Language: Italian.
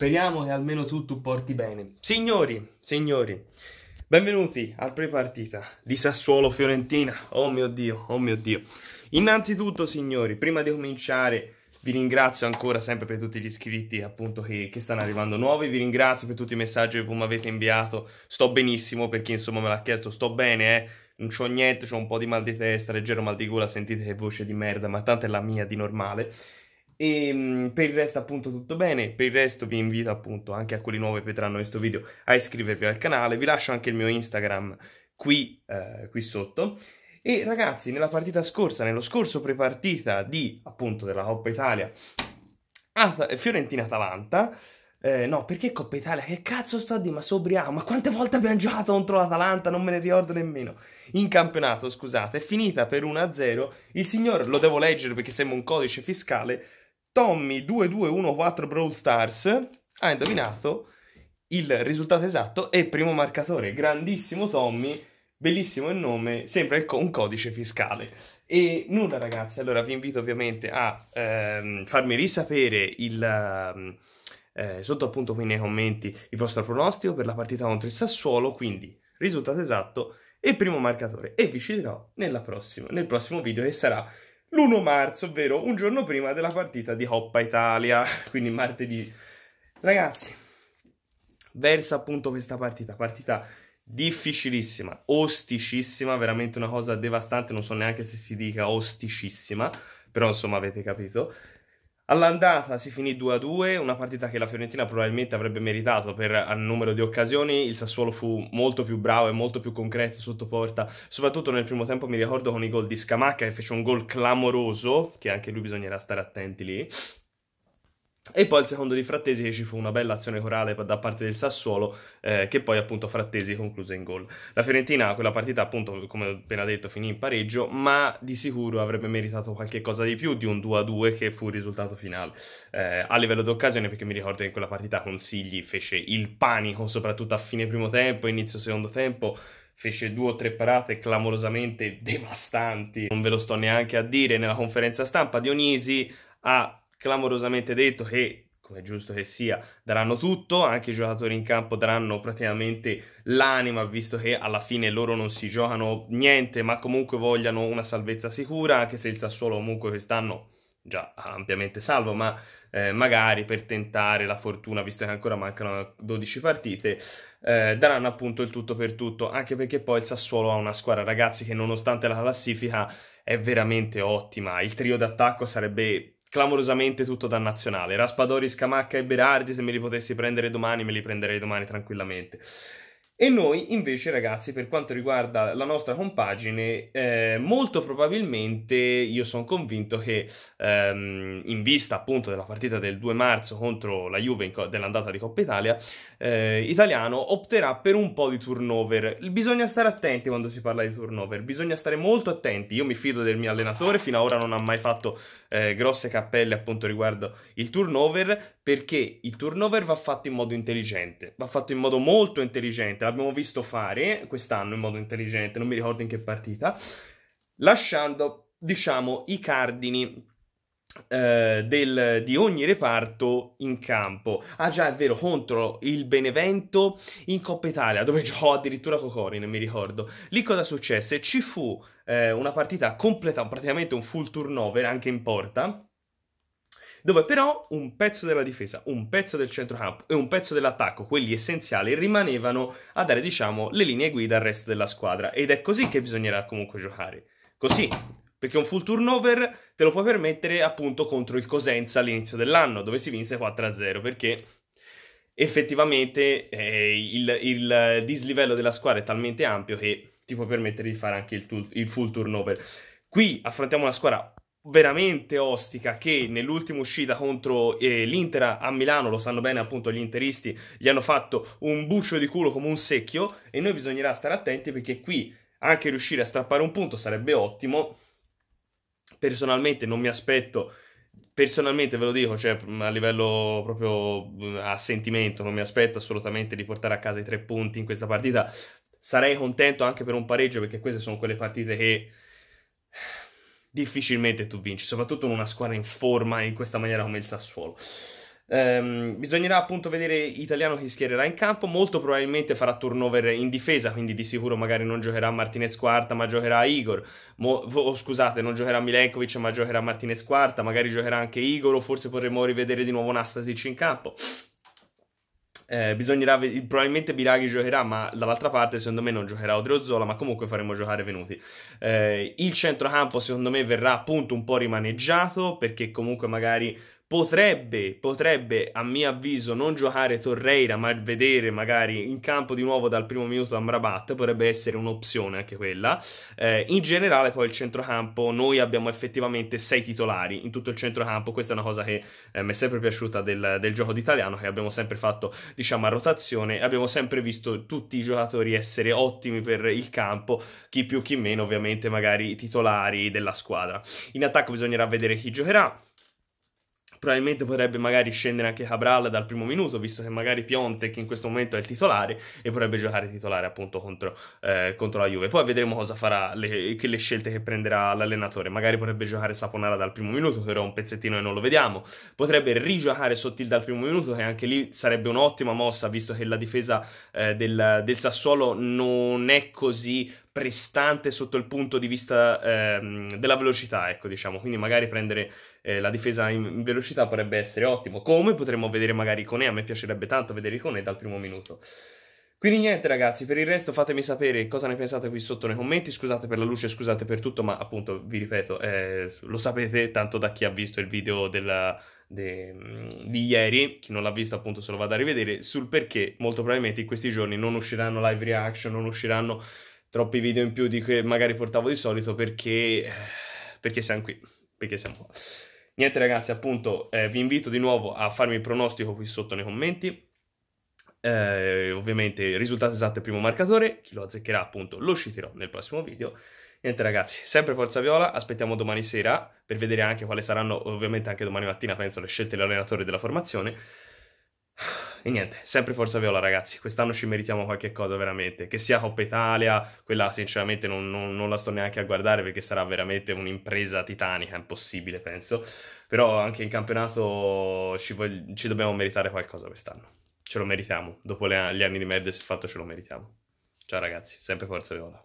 Speriamo che almeno tutto porti bene. Signori, signori, benvenuti al prepartita di Sassuolo Fiorentina. Oh mio Dio, oh mio Dio. Innanzitutto, signori, prima di cominciare, vi ringrazio ancora sempre per tutti gli iscritti appunto che, che, stanno arrivando nuovi, vi ringrazio per tutti i messaggi che voi mi avete inviato, sto benissimo perché insomma me l'ha chiesto, sto bene eh, non c'ho niente, ho un po' di mal di testa, leggero mal di gola, sentite che voce di merda, ma tanto è la mia di normale. E ehm, per il resto appunto tutto bene, per il resto vi invito appunto anche a quelli nuovi che vedranno questo video a iscrivervi al canale, vi lascio anche il mio Instagram qui, eh, qui sotto. E ragazzi, nella partita scorsa, nello scorso prepartita di appunto della Coppa Italia Fiorentina-Atalanta, eh, no, perché Coppa Italia? Che cazzo sto a dire? Ma sobriamo, ma quante volte abbiamo giocato contro l'Atalanta? Non me ne ricordo nemmeno. In campionato, scusate, è finita per 1-0. Il signor, lo devo leggere perché sembra un codice fiscale, Tommy2214 Brawl Stars ha indovinato il risultato esatto e primo marcatore. Grandissimo Tommy, bellissimo il nome, sembra co un codice fiscale. E nulla ragazzi, allora vi invito ovviamente a ehm, farmi risapere il... Ehm, eh, sotto appunto qui nei commenti il vostro pronostico per la partita contro il Sassuolo, quindi risultato esatto e primo marcatore e vi ci dirò nel prossimo video che sarà l'1 marzo, ovvero un giorno prima della partita di Coppa Italia, quindi martedì. Ragazzi, versa appunto questa partita, partita difficilissima, osticissima, veramente una cosa devastante, non so neanche se si dica osticissima, però insomma avete capito. All'andata si finì 2-2, una partita che la Fiorentina probabilmente avrebbe meritato per un numero di occasioni, il Sassuolo fu molto più bravo e molto più concreto sotto porta, soprattutto nel primo tempo mi ricordo con i gol di Scamacca che fece un gol clamoroso, che anche lui bisognerà stare attenti lì, Esatto. E poi il secondo di Frattesi ci fu una bella azione corale da parte del Sassuolo eh, che poi appunto Frattesi concluse in gol. La Fiorentina quella partita appunto come ho appena detto finì in pareggio ma di sicuro avrebbe meritato qualche cosa di più di un 2-2 che fu il risultato finale. Eh, a livello d'occasione perché mi ricordo che in quella partita Consigli fece il panico soprattutto a fine primo tempo, inizio secondo tempo fece due o tre parate clamorosamente devastanti, non ve lo sto neanche a dire, nella conferenza stampa Dionisi ha clamorosamente detto che come è giusto che sia, daranno tutto, anche i giocatori in campo daranno praticamente l'anima, visto che alla fine loro non si giocano niente, ma comunque vogliono una salvezza sicura, anche se il Sassuolo comunque quest'anno già ampiamente salvo, ma eh, magari per tentare la fortuna, visto che ancora mancano 12 partite, eh, daranno appunto il tutto per tutto, anche perché poi il Sassuolo ha una squadra, ragazzi, che nonostante la classifica è veramente ottima, il trio d'attacco sarebbe clamorosamente tutto da nazionale. Raspadori, Scamacca e Berardi, se me li potessi prendere domani, me li prenderei domani tranquillamente. E noi invece, ragazzi, per quanto riguarda la nostra compagine, eh, molto probabilmente io sono convinto che ehm, in vista appunto della partita del 2 marzo contro la Juve co- dell'andata di Coppa Italia, eh, italiano opterà per un po' di turnover. Bisogna stare attenti quando si parla di turnover, bisogna stare molto attenti. Io mi fido del mio allenatore, fino ad ora non ha mai fatto eh, grosse cappelle appunto riguardo il turnover, perché il turnover va fatto in modo intelligente, va fatto in modo molto intelligente, l'abbiamo visto fare quest'anno in modo intelligente, non mi ricordo in che partita, lasciando, diciamo, i cardini eh, del, di ogni reparto in campo. Ah già, è vero, contro il Benevento in Coppa Italia, dove giocò addirittura Cocori, non mi ricordo. Lì cosa successe? Ci fu eh, una partita completa, praticamente un full turnover anche in porta, dove però un pezzo della difesa, un pezzo del centrocampo e un pezzo dell'attacco, quelli essenziali, rimanevano a dare, diciamo, le linee guida al resto della squadra. Ed è così che bisognerà comunque giocare. Così, perché un full turnover te lo puoi permettere appunto contro il Cosenza all'inizio dell'anno, dove si vinse 4-0, perché effettivamente eh, il, il, dislivello della squadra è talmente ampio che ti può permettere di fare anche il, tu- il full turnover. Qui affrontiamo una squadra veramente ostica che nell'ultima uscita contro eh, l'Intera a Milano, lo sanno bene appunto gli interisti, gli hanno fatto un buccio di culo come un secchio e noi bisognerà stare attenti perché qui anche riuscire a strappare un punto sarebbe ottimo. Personalmente non mi aspetto, personalmente ve lo dico, cioè a livello proprio a sentimento, non mi aspetto assolutamente di portare a casa i tre punti in questa partita. Sarei contento anche per un pareggio perché queste sono quelle partite che difficilmente tu vinci, soprattutto in una squadra in forma in questa maniera come il Sassuolo. Um, bisognerà appunto vedere italiano chi schiererà in campo. Molto probabilmente farà turnover in difesa, quindi di sicuro magari non giocherà Martinez Quarta, ma giocherà Igor. Mo- oh, scusate, non giocherà Milenkovic, ma giocherà Martinez Quarta. Magari giocherà anche Igor, o forse potremmo rivedere di nuovo Anastasic in campo. Eh, bisognerà, probabilmente Biraghi giocherà, ma dall'altra parte secondo me non giocherà Odriozola, ma comunque faremo giocare Venuti. Eh, il centrocampo secondo me verrà appunto un po' rimaneggiato perché comunque magari potrebbe, potrebbe a mio avviso non giocare Torreira ma vedere magari in campo di nuovo dal primo minuto Amrabat potrebbe essere un'opzione anche quella eh, in generale poi il centrocampo noi abbiamo effettivamente sei titolari in tutto il centrocampo questa è una cosa che eh, mi è sempre piaciuta del, del gioco d'italiano che abbiamo sempre fatto diciamo a rotazione abbiamo sempre visto tutti i giocatori essere ottimi per il campo chi più chi meno ovviamente magari i titolari della squadra in attacco bisognerà vedere chi giocherà probabilmente potrebbe magari scendere anche Cabral dal primo minuto, visto che magari che in questo momento è il titolare e potrebbe giocare titolare appunto contro, eh, contro la Juve. Poi vedremo cosa farà, le, le, scelte che prenderà l'allenatore. Magari potrebbe giocare Saponara dal primo minuto, che era un pezzettino e non lo vediamo. Potrebbe rigiocare Sottil dal primo minuto, che anche lì sarebbe un'ottima mossa, visto che la difesa eh, del, del Sassuolo non è così prestante sotto il punto di vista ehm, della velocità, ecco, diciamo. Quindi magari prendere eh, la difesa in, in, velocità potrebbe essere ottimo. Come potremmo vedere magari Icone, a me piacerebbe tanto vedere Icone dal primo minuto. Quindi niente ragazzi, per il resto fatemi sapere cosa ne pensate qui sotto nei commenti, scusate per la luce, scusate per tutto, ma appunto vi ripeto, eh, lo sapete tanto da chi ha visto il video della, de, di ieri, chi non l'ha visto appunto se lo vado a rivedere, sul perché molto probabilmente in questi giorni non usciranno live reaction, non usciranno troppi video in più di che magari portavo di solito perché, eh, perché siamo qui, perché siamo qua. Niente ragazzi, appunto, eh, vi invito di nuovo a farmi il pronostico qui sotto nei commenti. Eh, ovviamente risultato esatto è primo marcatore, chi lo azzeccherà appunto lo uscirò nel prossimo video. Niente ragazzi, sempre Forza Viola, aspettiamo domani sera per vedere anche quali saranno, ovviamente anche domani mattina penso, le scelte dell'allenatore della formazione. E niente, sempre Forza Viola ragazzi, quest'anno ci meritiamo qualche cosa veramente, che sia Coppa Italia, quella sinceramente non, non, non la sto neanche a guardare perché sarà veramente un'impresa titanica, impossibile penso, però anche in campionato ci, vog... ci dobbiamo meritare qualcosa quest'anno, ce lo meritiamo, dopo le... gli anni di merda si è fatto ce lo meritiamo. Ciao ragazzi, sempre Forza Viola.